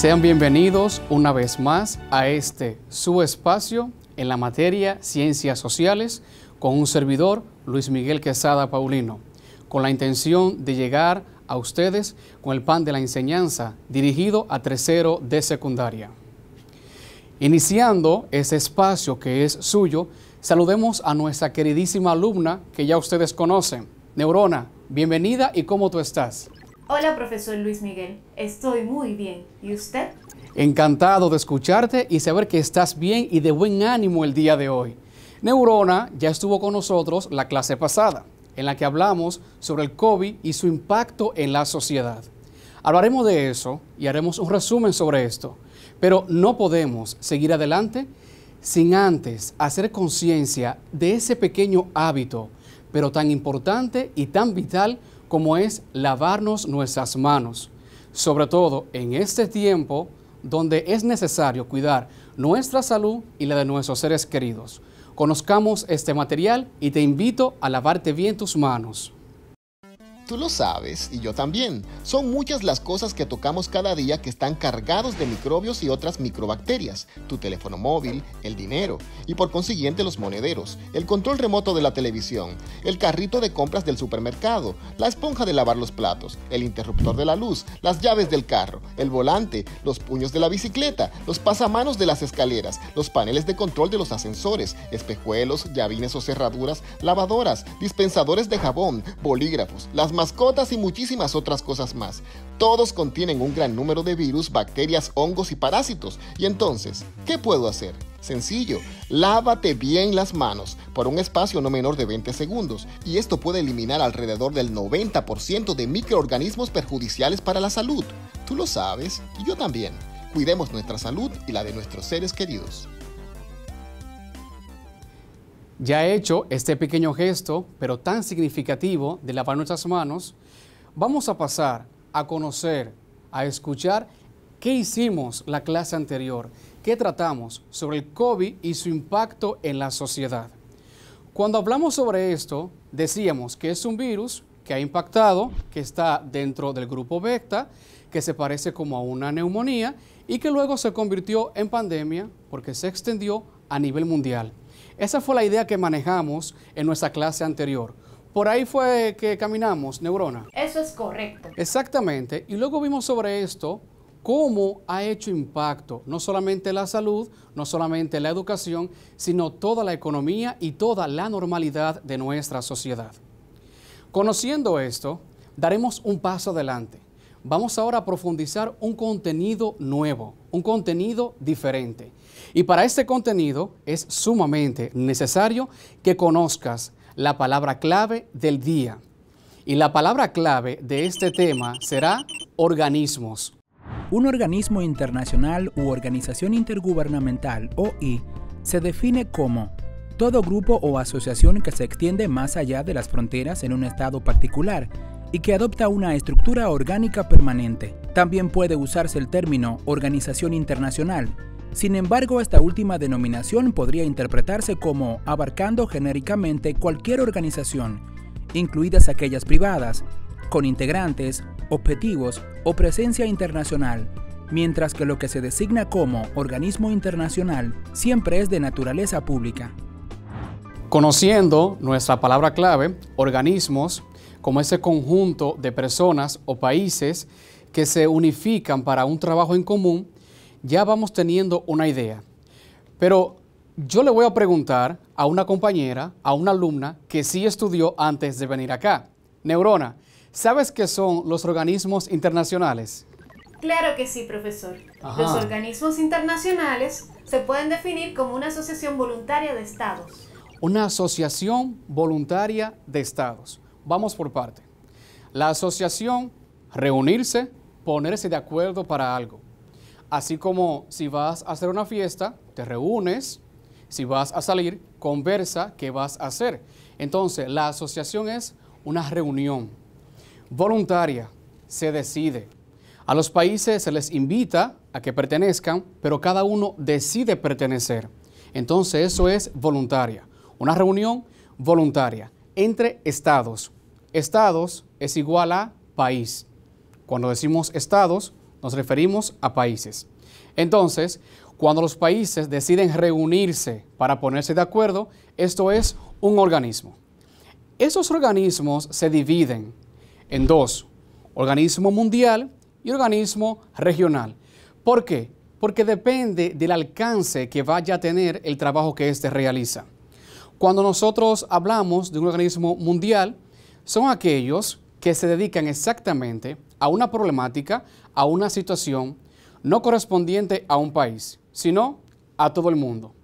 Sean bienvenidos una vez más a este su espacio en la materia Ciencias Sociales con un servidor, Luis Miguel Quesada Paulino, con la intención de llegar a ustedes con el pan de la enseñanza dirigido a tercero de secundaria. Iniciando ese espacio que es suyo, saludemos a nuestra queridísima alumna que ya ustedes conocen. Neurona, bienvenida y cómo tú estás. Hola, profesor Luis Miguel. Estoy muy bien. ¿Y usted? Encantado de escucharte y saber que estás bien y de buen ánimo el día de hoy. Neurona ya estuvo con nosotros la clase pasada, en la que hablamos sobre el COVID y su impacto en la sociedad. Hablaremos de eso y haremos un resumen sobre esto, pero no podemos seguir adelante sin antes hacer conciencia de ese pequeño hábito, pero tan importante y tan vital como es lavarnos nuestras manos, sobre todo en este tiempo donde es necesario cuidar nuestra salud y la de nuestros seres queridos. Conozcamos este material y te invito a lavarte bien tus manos. Tú lo sabes y yo también. Son muchas las cosas que tocamos cada día que están cargados de microbios y otras microbacterias. Tu teléfono móvil, el dinero y por consiguiente los monederos, el control remoto de la televisión, el carrito de compras del supermercado, la esponja de lavar los platos, el interruptor de la luz, las llaves del carro, el volante, los puños de la bicicleta, los pasamanos de las escaleras, los paneles de control de los ascensores, espejuelos, llavines o cerraduras, lavadoras, dispensadores de jabón, bolígrafos, las mascotas y muchísimas otras cosas más. Todos contienen un gran número de virus, bacterias, hongos y parásitos. Y entonces, ¿qué puedo hacer? Sencillo, lávate bien las manos por un espacio no menor de 20 segundos y esto puede eliminar alrededor del 90% de microorganismos perjudiciales para la salud. Tú lo sabes y yo también. Cuidemos nuestra salud y la de nuestros seres queridos. Ya hecho este pequeño gesto, pero tan significativo, de lavar nuestras manos, vamos a pasar a conocer, a escuchar qué hicimos la clase anterior, qué tratamos sobre el COVID y su impacto en la sociedad. Cuando hablamos sobre esto, decíamos que es un virus que ha impactado, que está dentro del grupo Vecta, que se parece como a una neumonía y que luego se convirtió en pandemia porque se extendió a nivel mundial. Esa fue la idea que manejamos en nuestra clase anterior. Por ahí fue que caminamos, Neurona. Eso es correcto. Exactamente. Y luego vimos sobre esto cómo ha hecho impacto no solamente la salud, no solamente la educación, sino toda la economía y toda la normalidad de nuestra sociedad. Conociendo esto, daremos un paso adelante. Vamos ahora a profundizar un contenido nuevo un contenido diferente. Y para este contenido es sumamente necesario que conozcas la palabra clave del día. Y la palabra clave de este tema será organismos. Un organismo internacional u organización intergubernamental, o OI, se define como todo grupo o asociación que se extiende más allá de las fronteras en un estado particular y que adopta una estructura orgánica permanente. También puede usarse el término organización internacional. Sin embargo, esta última denominación podría interpretarse como abarcando genéricamente cualquier organización, incluidas aquellas privadas, con integrantes, objetivos o presencia internacional, mientras que lo que se designa como organismo internacional siempre es de naturaleza pública. Conociendo nuestra palabra clave, organismos, como ese conjunto de personas o países que se unifican para un trabajo en común, ya vamos teniendo una idea. Pero yo le voy a preguntar a una compañera, a una alumna que sí estudió antes de venir acá. Neurona, ¿sabes qué son los organismos internacionales? Claro que sí, profesor. Los organismos internacionales se pueden definir como una asociación voluntaria de estados. Una asociación voluntaria de estados. Vamos por parte. La asociación, reunirse, ponerse de acuerdo para algo. Así como si vas a hacer una fiesta, te reúnes, si vas a salir, conversa qué vas a hacer. Entonces, la asociación es una reunión voluntaria, se decide. A los países se les invita a que pertenezcan, pero cada uno decide pertenecer. Entonces, eso es voluntaria, una reunión voluntaria entre estados estados es igual a país. Cuando decimos estados, nos referimos a países. Entonces, cuando los países deciden reunirse para ponerse de acuerdo, esto es un organismo. Esos organismos se dividen en dos, organismo mundial y organismo regional. ¿Por qué? Porque depende del alcance que vaya a tener el trabajo que éste realiza. Cuando nosotros hablamos de un organismo mundial, son aquellos que se dedican exactamente a una problemática, a una situación no correspondiente a un país, sino a todo el mundo.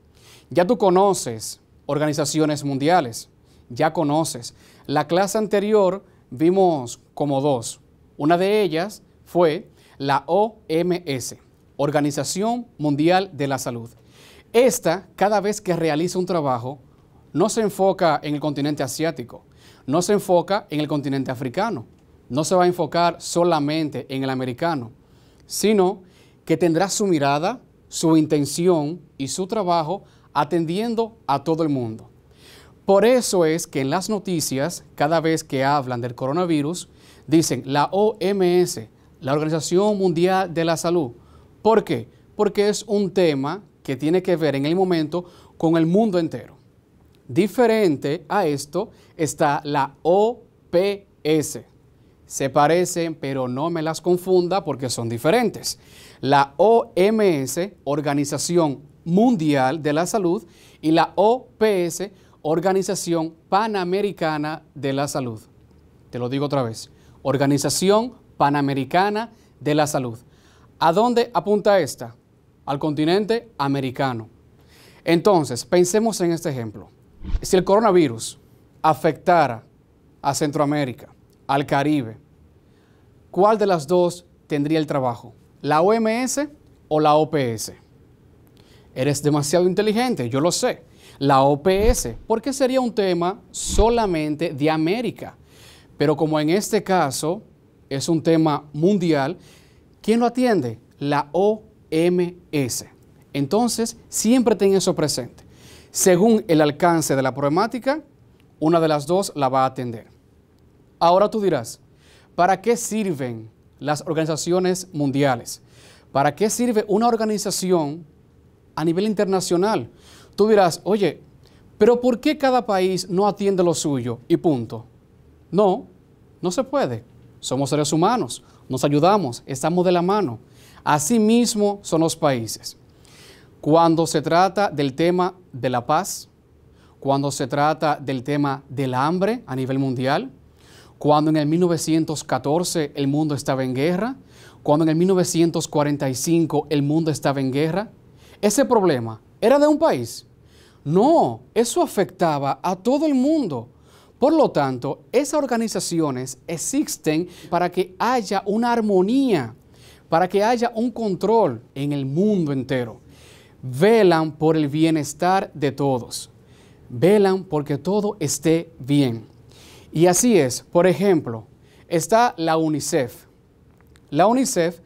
Ya tú conoces organizaciones mundiales, ya conoces. La clase anterior vimos como dos. Una de ellas fue la OMS, Organización Mundial de la Salud. Esta, cada vez que realiza un trabajo, no se enfoca en el continente asiático, no se enfoca en el continente africano, no se va a enfocar solamente en el americano, sino que tendrá su mirada, su intención y su trabajo atendiendo a todo el mundo. Por eso es que en las noticias, cada vez que hablan del coronavirus, dicen la OMS, la Organización Mundial de la Salud. ¿Por qué? Porque es un tema que tiene que ver en el momento con el mundo entero. Diferente a esto está la OPS. Se parecen, pero no me las confunda porque son diferentes. La OMS, Organización Mundial de la Salud, y la OPS, Organización Panamericana de la Salud. Te lo digo otra vez. Organización Panamericana de la Salud. ¿A dónde apunta esta? Al continente americano. Entonces, pensemos en este ejemplo si el coronavirus afectara a Centroamérica, al Caribe, ¿cuál de las dos tendría el trabajo? ¿La OMS o la OPS? Eres demasiado inteligente, yo lo sé. La OPS, porque sería un tema solamente de América. Pero como en este caso es un tema mundial, ¿quién lo atiende? La OMS. Entonces, siempre ten eso presente. Según el alcance de la problemática, una de las dos la va a atender. Ahora tú dirás, ¿para qué sirven las organizaciones mundiales? ¿Para qué sirve una organización a nivel internacional? Tú dirás, oye, pero ¿por qué cada país no atiende lo suyo? Y punto. No, no se puede. Somos seres humanos, nos ayudamos, estamos de la mano. Asimismo son los países. Cuando se trata del tema de la paz, cuando se trata del tema del hambre a nivel mundial, cuando en el 1914 el mundo estaba en guerra, cuando en el 1945 el mundo estaba en guerra. Ese problema era de un país. No, eso afectaba a todo el mundo. Por lo tanto, esas organizaciones existen para que haya una armonía, para que haya un control en el mundo entero velan por el bienestar de todos. Velan porque todo esté bien. Y así es, por ejemplo, está la UNICEF. La UNICEF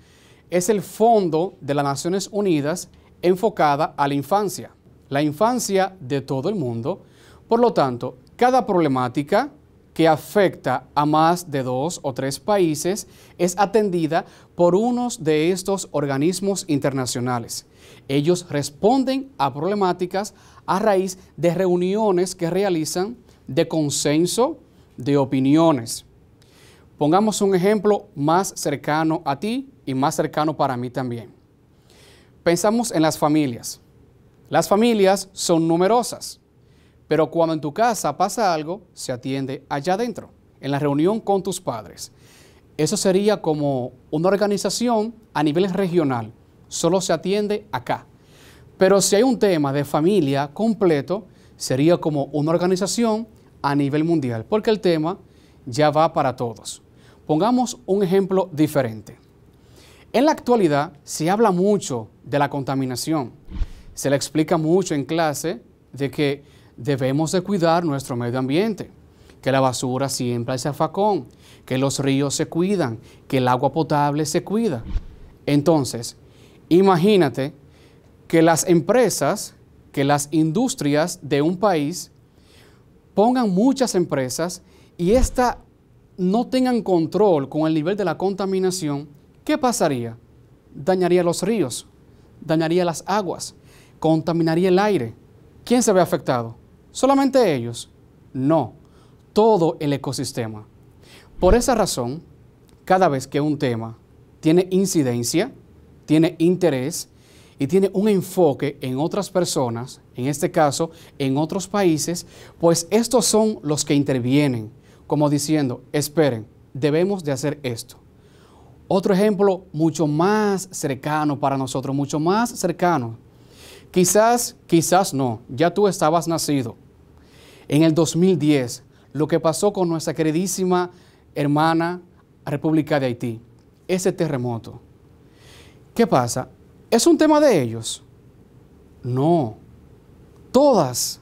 es el fondo de las Naciones Unidas enfocada a la infancia, la infancia de todo el mundo. Por lo tanto, cada problemática que afecta a más de dos o tres países es atendida por unos de estos organismos internacionales. Ellos responden a problemáticas a raíz de reuniones que realizan de consenso de opiniones. Pongamos un ejemplo más cercano a ti y más cercano para mí también. Pensamos en las familias. Las familias son numerosas, pero cuando en tu casa pasa algo, se atiende allá adentro, en la reunión con tus padres. Eso sería como una organización a nivel regional, solo se atiende acá. Pero si hay un tema de familia completo, sería como una organización a nivel mundial, porque el tema ya va para todos. Pongamos un ejemplo diferente. En la actualidad se habla mucho de la contaminación. Se le explica mucho en clase de que debemos de cuidar nuestro medio ambiente, que la basura siempre es facón, que los ríos se cuidan, que el agua potable se cuida. Entonces, Imagínate que las empresas, que las industrias de un país pongan muchas empresas y estas no tengan control con el nivel de la contaminación, ¿qué pasaría? Dañaría los ríos, dañaría las aguas, contaminaría el aire. ¿Quién se ve afectado? ¿Solamente ellos? No, todo el ecosistema. Por esa razón, cada vez que un tema tiene incidencia, tiene interés y tiene un enfoque en otras personas, en este caso, en otros países, pues estos son los que intervienen, como diciendo, esperen, debemos de hacer esto. Otro ejemplo mucho más cercano para nosotros, mucho más cercano. Quizás, quizás no, ya tú estabas nacido. En el 2010, lo que pasó con nuestra queridísima hermana República de Haití, ese terremoto ¿Qué pasa? ¿Es un tema de ellos? No. Todas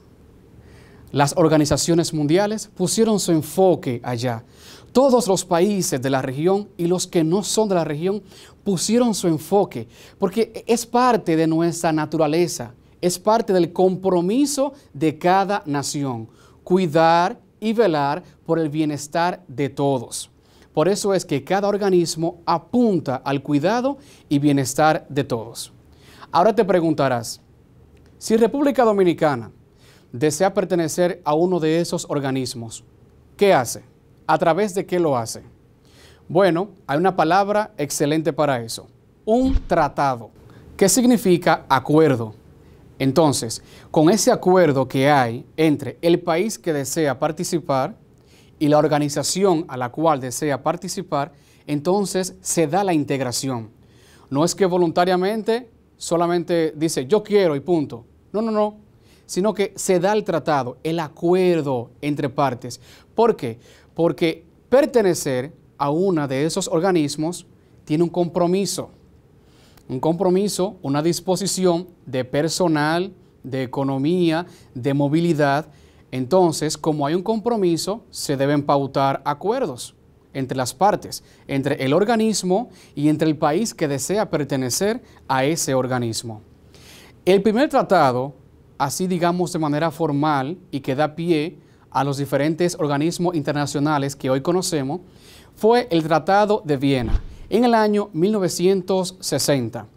las organizaciones mundiales pusieron su enfoque allá. Todos los países de la región y los que no son de la región pusieron su enfoque, porque es parte de nuestra naturaleza, es parte del compromiso de cada nación, cuidar y velar por el bienestar de todos. Por eso es que cada organismo apunta al cuidado y bienestar de todos. Ahora te preguntarás, si República Dominicana desea pertenecer a uno de esos organismos, ¿qué hace? ¿A través de qué lo hace? Bueno, hay una palabra excelente para eso, un tratado, ¿Qué significa acuerdo. Entonces, con ese acuerdo que hay entre el país que desea participar, y la organización a la cual desea participar, entonces se da la integración. No es que voluntariamente solamente dice yo quiero y punto. No, no, no. Sino que se da el tratado, el acuerdo entre partes. ¿Por qué? Porque pertenecer a uno de esos organismos tiene un compromiso. Un compromiso, una disposición de personal, de economía, de movilidad, entonces, como hay un compromiso, se deben pautar acuerdos entre las partes, entre el organismo y entre el país que desea pertenecer a ese organismo. El primer tratado, así digamos de manera formal y que da pie a los diferentes organismos internacionales que hoy conocemos, fue el Tratado de Viena en el año 1960.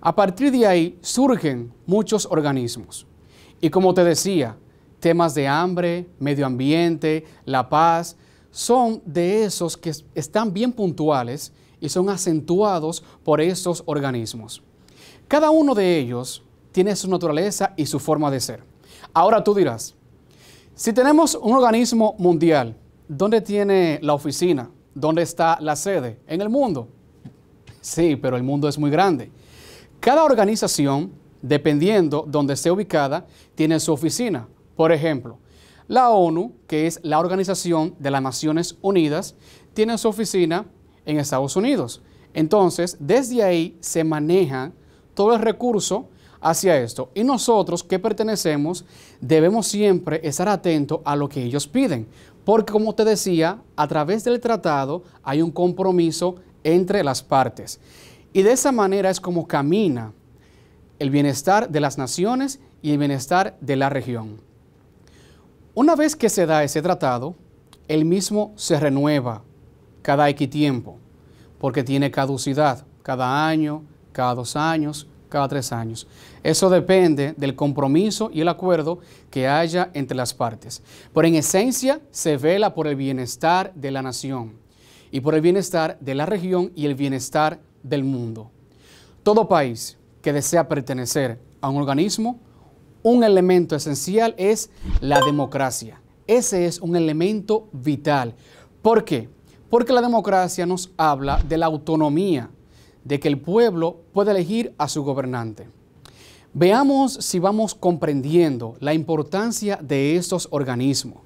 A partir de ahí surgen muchos organismos. Y como te decía, temas de hambre, medio ambiente, la paz, son de esos que están bien puntuales y son acentuados por esos organismos. Cada uno de ellos tiene su naturaleza y su forma de ser. Ahora tú dirás, si tenemos un organismo mundial, ¿dónde tiene la oficina? ¿Dónde está la sede? En el mundo. Sí, pero el mundo es muy grande. Cada organización, dependiendo donde esté ubicada, tiene su oficina. Por ejemplo, la ONU, que es la Organización de las Naciones Unidas, tiene su oficina en Estados Unidos. Entonces, desde ahí se maneja todo el recurso hacia esto. Y nosotros que pertenecemos debemos siempre estar atentos a lo que ellos piden. Porque como te decía, a través del tratado hay un compromiso entre las partes. Y de esa manera es como camina el bienestar de las naciones y el bienestar de la región. Una vez que se da ese tratado, el mismo se renueva cada X tiempo, porque tiene caducidad, cada año, cada dos años, cada tres años. Eso depende del compromiso y el acuerdo que haya entre las partes. Pero en esencia se vela por el bienestar de la nación y por el bienestar de la región y el bienestar del mundo. Todo país que desea pertenecer a un organismo un elemento esencial es la democracia. Ese es un elemento vital. ¿Por qué? Porque la democracia nos habla de la autonomía, de que el pueblo puede elegir a su gobernante. Veamos si vamos comprendiendo la importancia de estos organismos.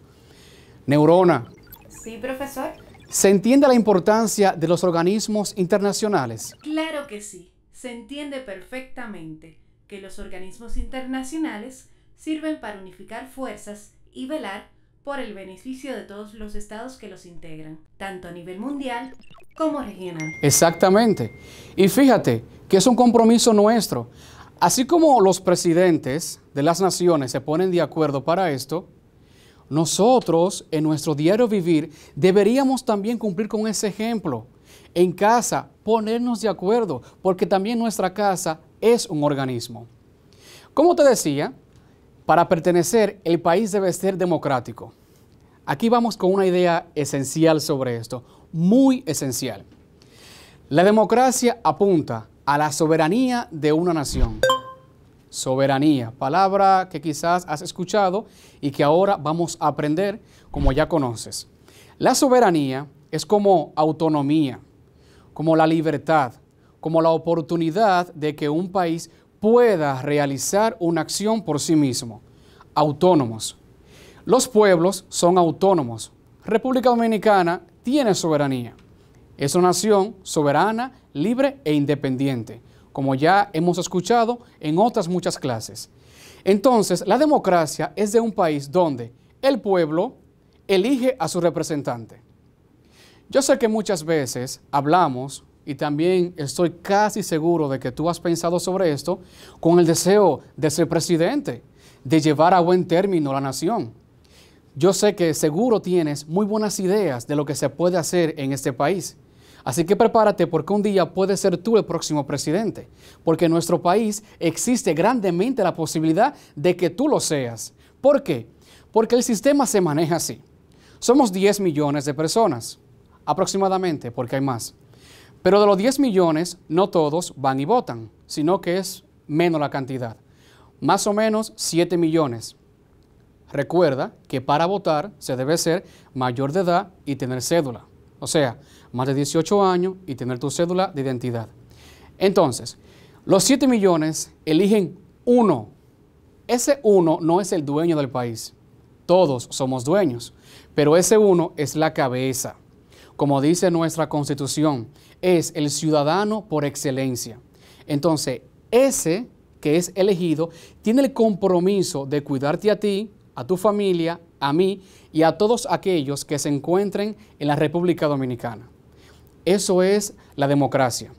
Neurona. Sí, profesor. ¿Se entiende la importancia de los organismos internacionales? Claro que sí, se entiende perfectamente que los organismos internacionales sirven para unificar fuerzas y velar por el beneficio de todos los estados que los integran, tanto a nivel mundial como regional. Exactamente. Y fíjate que es un compromiso nuestro. Así como los presidentes de las naciones se ponen de acuerdo para esto, nosotros en nuestro diario vivir deberíamos también cumplir con ese ejemplo. En casa, ponernos de acuerdo, porque también nuestra casa es un organismo. Como te decía, para pertenecer el país debe ser democrático. Aquí vamos con una idea esencial sobre esto, muy esencial. La democracia apunta a la soberanía de una nación. Soberanía, palabra que quizás has escuchado y que ahora vamos a aprender como ya conoces. La soberanía es como autonomía, como la libertad, como la oportunidad de que un país pueda realizar una acción por sí mismo. Autónomos. Los pueblos son autónomos. República Dominicana tiene soberanía. Es una nación soberana, libre e independiente, como ya hemos escuchado en otras muchas clases. Entonces, la democracia es de un país donde el pueblo elige a su representante. Yo sé que muchas veces hablamos, y también estoy casi seguro de que tú has pensado sobre esto, con el deseo de ser presidente, de llevar a buen término la nación. Yo sé que seguro tienes muy buenas ideas de lo que se puede hacer en este país. Así que prepárate porque un día puedes ser tú el próximo presidente, porque en nuestro país existe grandemente la posibilidad de que tú lo seas. ¿Por qué? Porque el sistema se maneja así. Somos 10 millones de personas aproximadamente, porque hay más. Pero de los 10 millones, no todos van y votan, sino que es menos la cantidad. Más o menos 7 millones. Recuerda que para votar se debe ser mayor de edad y tener cédula. O sea, más de 18 años y tener tu cédula de identidad. Entonces, los 7 millones eligen uno. Ese uno no es el dueño del país. Todos somos dueños, pero ese uno es la cabeza como dice nuestra constitución, es el ciudadano por excelencia. Entonces, ese que es elegido tiene el compromiso de cuidarte a ti, a tu familia, a mí y a todos aquellos que se encuentren en la República Dominicana. Eso es la democracia.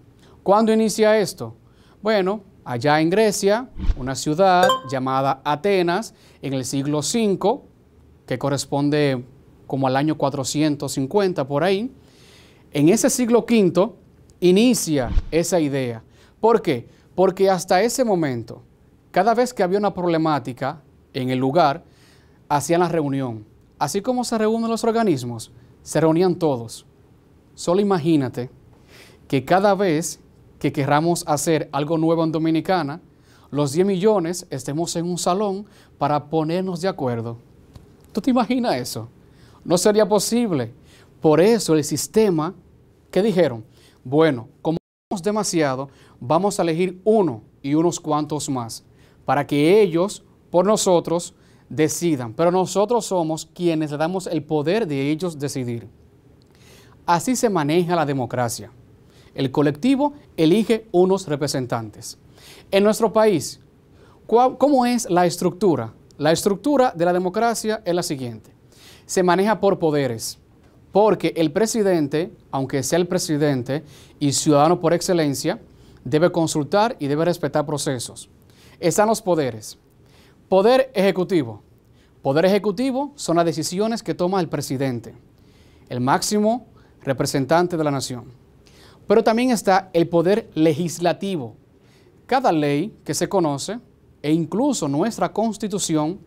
¿Cuándo inicia esto? Bueno, allá en Grecia, una ciudad llamada Atenas, en el siglo V, que corresponde como al año 450 por ahí, en ese siglo V inicia esa idea. ¿Por qué? Porque hasta ese momento, cada vez que había una problemática en el lugar, hacían la reunión. Así como se reúnen los organismos, se reunían todos. Solo imagínate que cada vez que querramos hacer algo nuevo en Dominicana, los 10 millones estemos en un salón para ponernos de acuerdo. ¿Tú te imaginas eso? No sería posible. Por eso el sistema, que dijeron? Bueno, como somos demasiado, vamos a elegir uno y unos cuantos más, para que ellos, por nosotros, decidan. Pero nosotros somos quienes le damos el poder de ellos decidir. Así se maneja la democracia. El colectivo elige unos representantes. En nuestro país, ¿cómo es la estructura? La estructura de la democracia es la siguiente se maneja por poderes, porque el presidente, aunque sea el presidente y ciudadano por excelencia, debe consultar y debe respetar procesos. Están los poderes. Poder ejecutivo. Poder ejecutivo son las decisiones que toma el presidente, el máximo representante de la nación. Pero también está el poder legislativo. Cada ley que se conoce e incluso nuestra constitución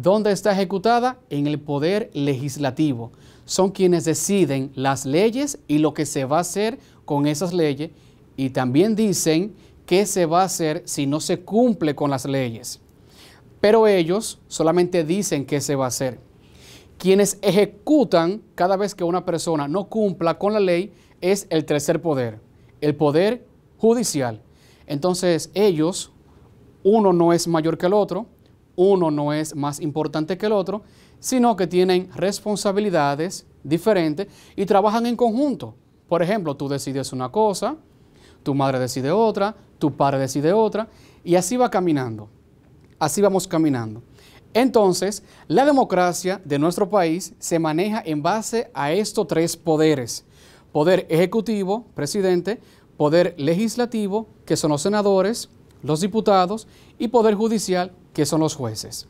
¿Dónde está ejecutada? En el poder legislativo. Son quienes deciden las leyes y lo que se va a hacer con esas leyes y también dicen qué se va a hacer si no se cumple con las leyes. Pero ellos solamente dicen qué se va a hacer. Quienes ejecutan cada vez que una persona no cumpla con la ley es el tercer poder, el poder judicial. Entonces ellos, uno no es mayor que el otro, uno no es más importante que el otro, sino que tienen responsabilidades diferentes y trabajan en conjunto. Por ejemplo, tú decides una cosa, tu madre decide otra, tu padre decide otra, y así va caminando. Así vamos caminando. Entonces, la democracia de nuestro país se maneja en base a estos tres poderes. Poder ejecutivo, presidente, poder legislativo, que son los senadores, los diputados, y poder judicial, que son los jueces.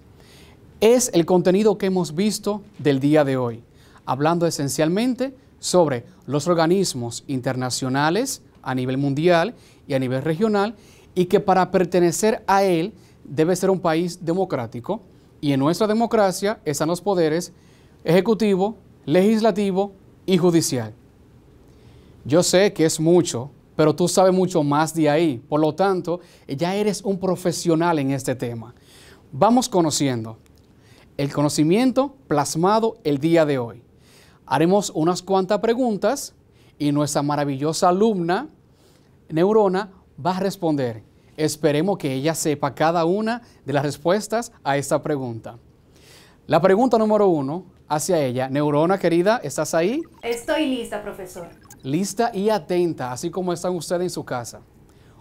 Es el contenido que hemos visto del día de hoy, hablando esencialmente sobre los organismos internacionales a nivel mundial y a nivel regional y que para pertenecer a él debe ser un país democrático y en nuestra democracia están los poderes ejecutivo, legislativo y judicial. Yo sé que es mucho, pero tú sabes mucho más de ahí. Por lo tanto, ya eres un profesional en este tema vamos conociendo el conocimiento plasmado el día de hoy. Haremos unas cuantas preguntas y nuestra maravillosa alumna, neurona, va a responder. Esperemos que ella sepa cada una de las respuestas a esta pregunta. La pregunta número uno hacia ella. Neurona querida, ¿estás ahí? Estoy lista, profesor. Lista y atenta, así como están ustedes en su casa.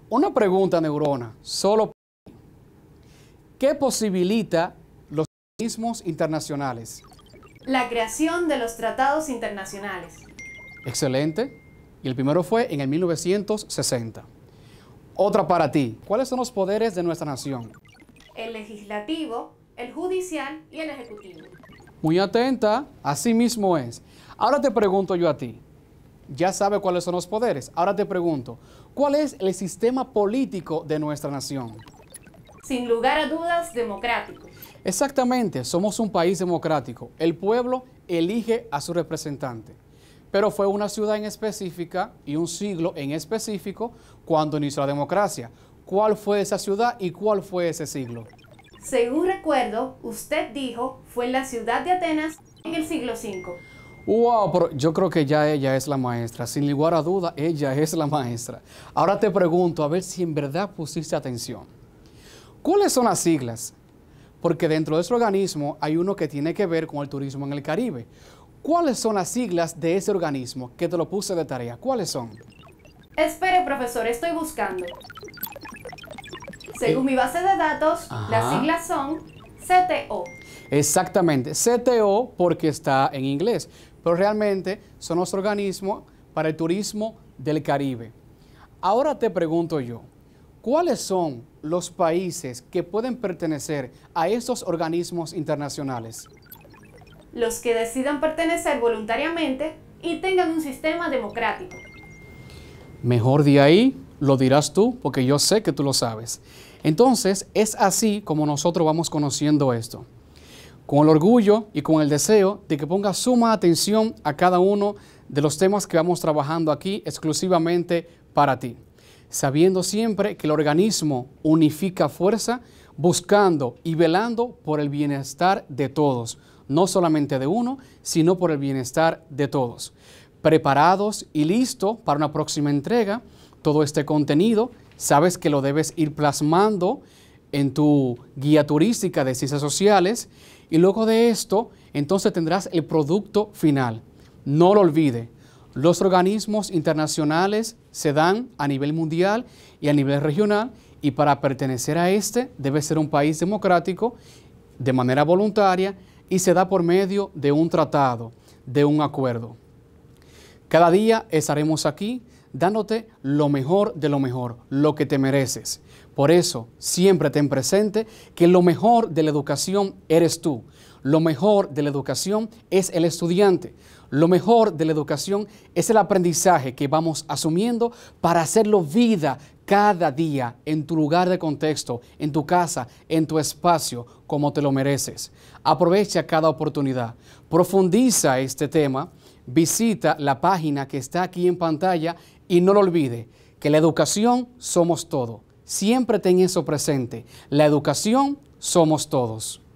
Una pregunta, Neurona, solo ¿Qué posibilita los organismos internacionales. La creación de los tratados internacionales. Excelente. Y el primero fue en el 1960. Otra para ti. ¿Cuáles son los poderes de nuestra nación? El legislativo, el judicial y el ejecutivo. Muy atenta, así mismo es. Ahora te pregunto yo a ti. Ya sabe cuáles son los poderes. Ahora te pregunto, ¿cuál es el sistema político de nuestra nación? sin lugar a dudas, democrático. Exactamente, somos un país democrático. El pueblo elige a su representante. Pero fue una ciudad en específica y un siglo en específico cuando inició la democracia. ¿Cuál fue esa ciudad y cuál fue ese siglo? Según recuerdo, usted dijo fue la ciudad de Atenas en el siglo V. Wow, pero yo creo que ya ella es la maestra. Sin lugar a duda, ella es la maestra. Ahora te pregunto a ver si en verdad pusiste atención. ¿Cuáles son las siglas? Porque dentro de ese organismo hay uno que tiene que ver con el turismo en el Caribe. ¿Cuáles son las siglas de ese organismo? Que te lo puse de tarea. ¿Cuáles son? Espere, profesor, estoy buscando. Según eh. mi base de datos, las siglas son CTO. Exactamente, CTO porque está en inglés, pero realmente son nuestro organismo para el turismo del Caribe. Ahora te pregunto yo, ¿cuáles son los países que pueden pertenecer a estos organismos internacionales? Los que decidan pertenecer voluntariamente y tengan un sistema democrático. Mejor de ahí lo dirás tú, porque yo sé que tú lo sabes. Entonces, es así como nosotros vamos conociendo esto. Con el orgullo y con el deseo de que ponga suma atención a cada uno de los temas que vamos trabajando aquí exclusivamente para ti sabiendo siempre que el organismo unifica fuerza, buscando y velando por el bienestar de todos, no solamente de uno, sino por el bienestar de todos. Preparados y listo para una próxima entrega, todo este contenido, sabes que lo debes ir plasmando en tu guía turística de ciencias sociales y luego de esto, entonces tendrás el producto final. No lo olvides los organismos internacionales se dan a nivel mundial y a nivel regional y para pertenecer a este debe ser un país democrático de manera voluntaria y se da por medio de un tratado, de un acuerdo. Cada día estaremos aquí dándote lo mejor de lo mejor, lo que te mereces. Por eso, siempre ten presente que lo mejor de la educación eres tú. Lo mejor de la educación es el estudiante. Lo mejor de la educación es el aprendizaje que vamos asumiendo para hacerlo vida cada día en tu lugar de contexto, en tu casa, en tu espacio, como te lo mereces. Aprovecha cada oportunidad. Profundiza este tema. Visita la página que está aquí en pantalla y no lo olvide, que la educación somos todo. Siempre ten eso presente. La educación somos todos.